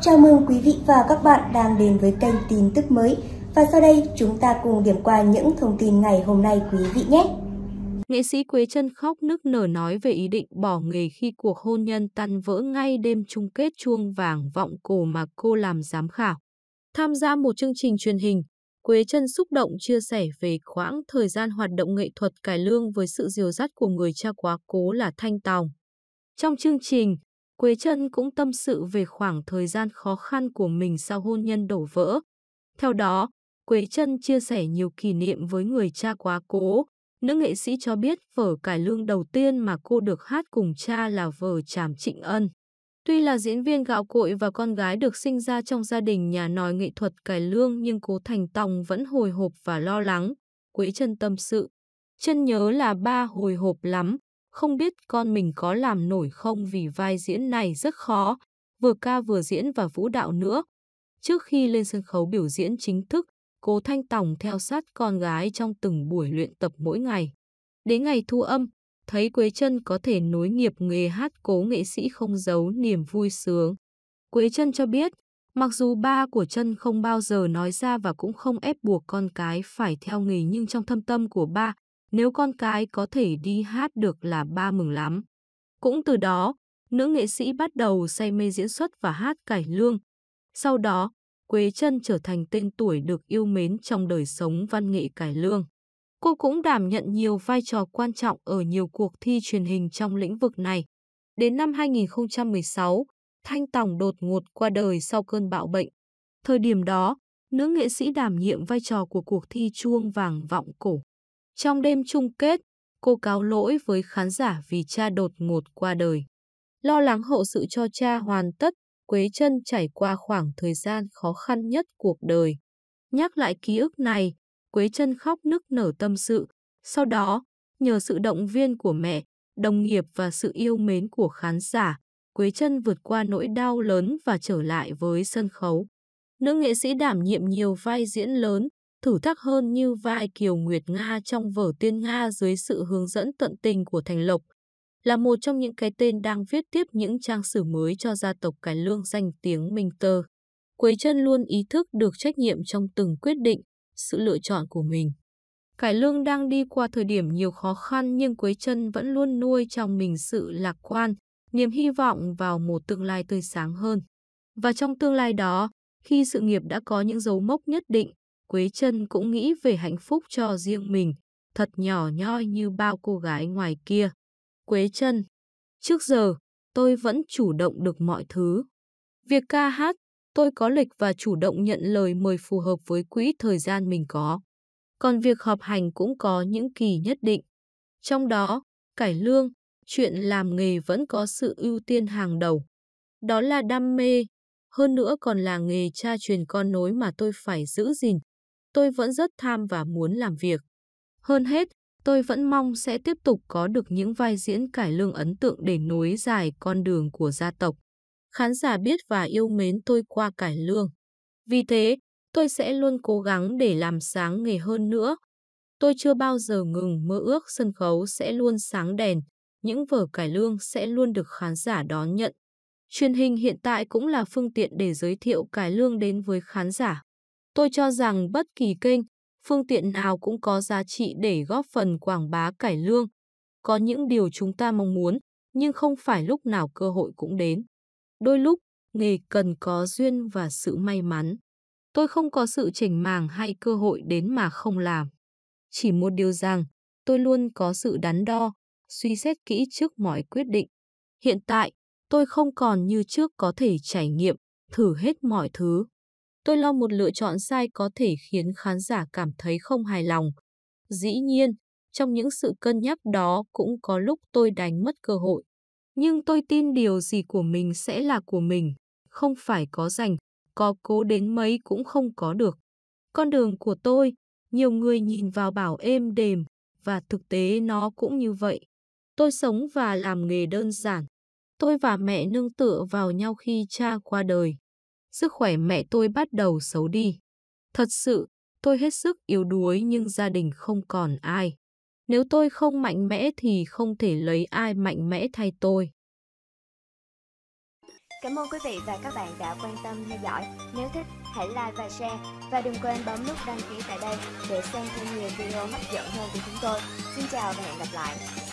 Chào mừng quý vị và các bạn đang đến với kênh tin tức mới. Và sau đây chúng ta cùng điểm qua những thông tin ngày hôm nay quý vị nhé. Nghệ sĩ Quế Trân khóc nức nở nói về ý định bỏ nghề khi cuộc hôn nhân tan vỡ ngay đêm chung kết chuông vàng vọng cổ mà cô làm giám khảo. Tham gia một chương trình truyền hình, Quế Trân xúc động chia sẻ về khoảng thời gian hoạt động nghệ thuật cải lương với sự diều dắt của người cha quá cố là Thanh Tòng. Trong chương trình, Quế Trân cũng tâm sự về khoảng thời gian khó khăn của mình sau hôn nhân đổ vỡ. Theo đó, Quế Trân chia sẻ nhiều kỷ niệm với người cha quá cố. Nữ nghệ sĩ cho biết vở cải lương đầu tiên mà cô được hát cùng cha là vở Tràm Trịnh Ân. Tuy là diễn viên gạo cội và con gái được sinh ra trong gia đình nhà nói nghệ thuật cải lương nhưng cố Thành Tòng vẫn hồi hộp và lo lắng. Quế Trân tâm sự. Trân nhớ là ba hồi hộp lắm, không biết con mình có làm nổi không vì vai diễn này rất khó, vừa ca vừa diễn và vũ đạo nữa. Trước khi lên sân khấu biểu diễn chính thức, cô Thanh Tòng theo sát con gái trong từng buổi luyện tập mỗi ngày. Đến ngày thu âm, thấy Quế Trân có thể nối nghiệp nghề hát cố nghệ sĩ không giấu niềm vui sướng. Quế Trân cho biết, mặc dù ba của Trân không bao giờ nói ra và cũng không ép buộc con cái phải theo nghề nhưng trong thâm tâm của ba, nếu con cái có thể đi hát được là ba mừng lắm. Cũng từ đó, nữ nghệ sĩ bắt đầu say mê diễn xuất và hát cải lương. Sau đó, Quế Trân trở thành tên tuổi được yêu mến trong đời sống văn nghệ cải lương. Cô cũng đảm nhận nhiều vai trò quan trọng ở nhiều cuộc thi truyền hình trong lĩnh vực này. Đến năm 2016, Thanh Tòng đột ngột qua đời sau cơn bạo bệnh. Thời điểm đó, nữ nghệ sĩ đảm nhiệm vai trò của cuộc thi chuông vàng vọng cổ. Trong đêm chung kết, cô cáo lỗi với khán giả vì cha đột ngột qua đời. Lo lắng hậu sự cho cha hoàn tất, Quế chân trải qua khoảng thời gian khó khăn nhất cuộc đời. Nhắc lại ký ức này, Quế chân khóc nức nở tâm sự. Sau đó, nhờ sự động viên của mẹ, đồng nghiệp và sự yêu mến của khán giả, Quế chân vượt qua nỗi đau lớn và trở lại với sân khấu. Nữ nghệ sĩ đảm nhiệm nhiều vai diễn lớn, thử thách hơn như vai Kiều Nguyệt Nga trong vở Tiên Nga dưới sự hướng dẫn tận tình của Thành Lộc, là một trong những cái tên đang viết tiếp những trang sử mới cho gia tộc cải lương danh tiếng Minh Tơ. Quế chân luôn ý thức được trách nhiệm trong từng quyết định, sự lựa chọn của mình. Cải lương đang đi qua thời điểm nhiều khó khăn nhưng Quế chân vẫn luôn nuôi trong mình sự lạc quan, niềm hy vọng vào một tương lai tươi sáng hơn. Và trong tương lai đó, khi sự nghiệp đã có những dấu mốc nhất định, Quế Trân cũng nghĩ về hạnh phúc cho riêng mình, thật nhỏ nhoi như bao cô gái ngoài kia. Quế Trân, trước giờ, tôi vẫn chủ động được mọi thứ. Việc ca hát, tôi có lịch và chủ động nhận lời mời phù hợp với quỹ thời gian mình có. Còn việc họp hành cũng có những kỳ nhất định. Trong đó, cải lương, chuyện làm nghề vẫn có sự ưu tiên hàng đầu. Đó là đam mê, hơn nữa còn là nghề cha truyền con nối mà tôi phải giữ gìn, tôi vẫn rất tham và muốn làm việc. Hơn hết, tôi vẫn mong sẽ tiếp tục có được những vai diễn cải lương ấn tượng để nối dài con đường của gia tộc. Khán giả biết và yêu mến tôi qua cải lương. Vì thế, tôi sẽ luôn cố gắng để làm sáng nghề hơn nữa. Tôi chưa bao giờ ngừng mơ ước sân khấu sẽ luôn sáng đèn, những vở cải lương sẽ luôn được khán giả đón nhận. Truyền hình hiện tại cũng là phương tiện để giới thiệu cải lương đến với khán giả. Tôi cho rằng bất kỳ kênh, phương tiện nào cũng có giá trị để góp phần quảng bá cải lương. Có những điều chúng ta mong muốn, nhưng không phải lúc nào cơ hội cũng đến. Đôi lúc, nghề cần có duyên và sự may mắn. Tôi không có sự chỉnh màng hay cơ hội đến mà không làm. Chỉ một điều rằng, tôi luôn có sự đắn đo, suy xét kỹ trước mọi quyết định. Hiện tại, tôi không còn như trước có thể trải nghiệm, thử hết mọi thứ tôi lo một lựa chọn sai có thể khiến khán giả cảm thấy không hài lòng. Dĩ nhiên, trong những sự cân nhắc đó cũng có lúc tôi đánh mất cơ hội. Nhưng tôi tin điều gì của mình sẽ là của mình, không phải có giành, có cố đến mấy cũng không có được. Con đường của tôi, nhiều người nhìn vào bảo êm đềm, và thực tế nó cũng như vậy. Tôi sống và làm nghề đơn giản. Tôi và mẹ nương tựa vào nhau khi cha qua đời sức khỏe mẹ tôi bắt đầu xấu đi. Thật sự, tôi hết sức yếu đuối nhưng gia đình không còn ai. Nếu tôi không mạnh mẽ thì không thể lấy ai mạnh mẽ thay tôi. Cảm ơn quý vị và các bạn đã quan tâm theo dõi. Nếu thích, hãy like và share. Và đừng quên bấm nút đăng ký tại đây để xem thêm nhiều video hấp dẫn hơn của chúng tôi. Xin chào và hẹn gặp lại.